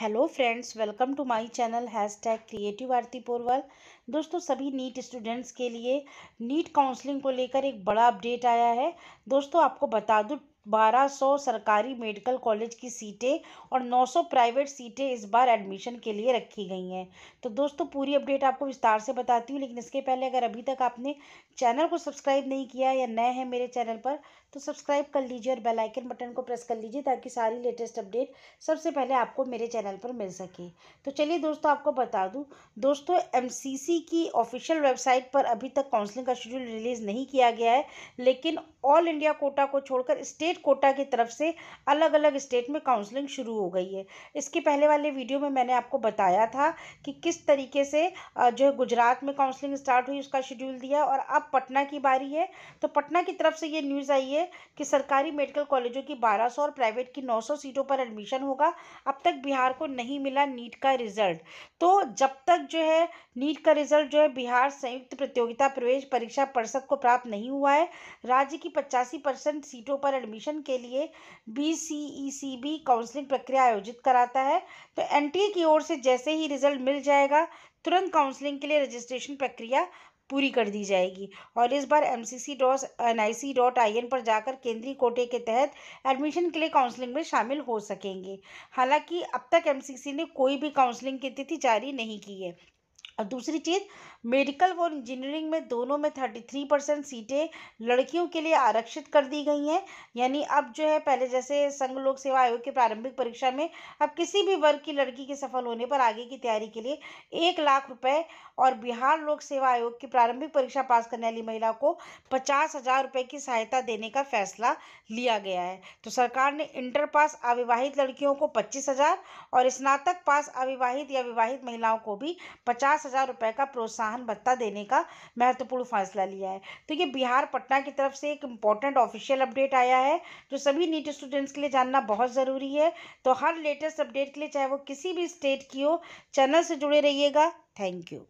hello friends welcome to my channel hash tag creative Aarti Porwal दोस्तों सभी NEET students के लिए नीट काउंसलिंग को लेकर एक बड़ा अपडेट आया है दोस्तों आपको बता दूं 1200 सरकारी मेडिकल कॉलेज की सीटें और 900 प्राइवेट सीटें इस बार एडमिशन के लिए रखी गई हैं तो दोस्तों पूरी अपडेट आपको विस्तार से बताती हूँ लेकिन इसके पहले अगर अभी तक आपने चैनल को सब्सक्राइब नहीं किया या नए हैं मेरे चैनल पर तो सब्सक्राइब कर लीजिए और बेलाइकन बटन को प्रेस कर लीजिए ताकि सारी लेटेस्ट अपडेट सबसे पहले आपको मेरे चैनल पर मिल सके तो चलिए दोस्तों आपको बता दूँ दोस्तों एम की ऑफिशियल वेबसाइट पर अभी तक काउंसलिंग का शेड्यूल रिलीज़ नहीं किया गया है लेकिन ऑल इंडिया कोटा को छोड़कर स्टेट स्टेट कोटा की तरफ से अलग अलग स्टेट में काउंसलिंग शुरू हो गई है इसके पहले वाले वीडियो में मैंने आपको बताया था कि किस तरीके से जो है गुजरात में काउंसलिंग स्टार्ट हुई उसका शेड्यूल दिया और अब पटना की बारी है तो पटना की तरफ से ये न्यूज़ आई है कि सरकारी मेडिकल कॉलेजों की बारह और प्राइवेट की नौ सीटों पर एडमिशन होगा अब तक बिहार को नहीं मिला नीट का रिजल्ट तो जब तक जो है नीट का रिजल्ट जो है बिहार संयुक्त प्रतियोगिता प्रवेश परीक्षा परिषद को प्राप्त नहीं हुआ है राज्य की पचासी परसेंट सीटों पर एडमिशन एडमिशन के लिए B C E C B counselling प्रक्रिया आयोजित कराता है तो एन टी ए की ओर से जैसे ही रिजल्ट मिल जाएगा तुरंत काउंसलिंग के लिए रजिस्ट्रेशन प्रक्रिया पूरी कर दी जाएगी और इस बार M C C dot N I C dot I N पर जाकर केंद्रीय कोटे के तहत एडमिशन के लिए काउंसलिंग में शामिल हो सकेंगे हालांकि अब तक एम सी सी ने कोई भी काउंसलिंग की तिथि जारी नहीं की है और दूसरी चीज़ मेडिकल और इंजीनियरिंग में दोनों में थर्टी थ्री परसेंट सीटें लड़कियों के लिए आरक्षित कर दी गई हैं यानी अब जो है पहले जैसे संघ लोक सेवा आयोग के प्रारंभिक परीक्षा में अब किसी भी वर्ग की लड़की के सफल होने पर आगे की तैयारी के लिए एक लाख रुपये और बिहार लोक सेवा आयोग की प्रारंभिक परीक्षा पास करने वाली महिला को पचास हज़ार रुपये की सहायता देने का फैसला लिया गया है तो सरकार ने इंटर पास अविवाहित लड़कियों को पच्चीस हज़ार और स्नातक पास अविवाहित या विवाहित महिलाओं को भी पचास हज़ार रुपये का प्रोत्साहन भत्ता देने का महत्वपूर्ण फैसला लिया है तो ये बिहार पटना की तरफ से एक इम्पॉर्टेंट ऑफिशियल अपडेट आया है जो सभी नीट स्टूडेंट्स के लिए जानना बहुत ज़रूरी है तो हर लेटेस्ट अपडेट के लिए चाहे वो किसी भी स्टेट की हो चैनल से जुड़े रहिएगा थैंक यू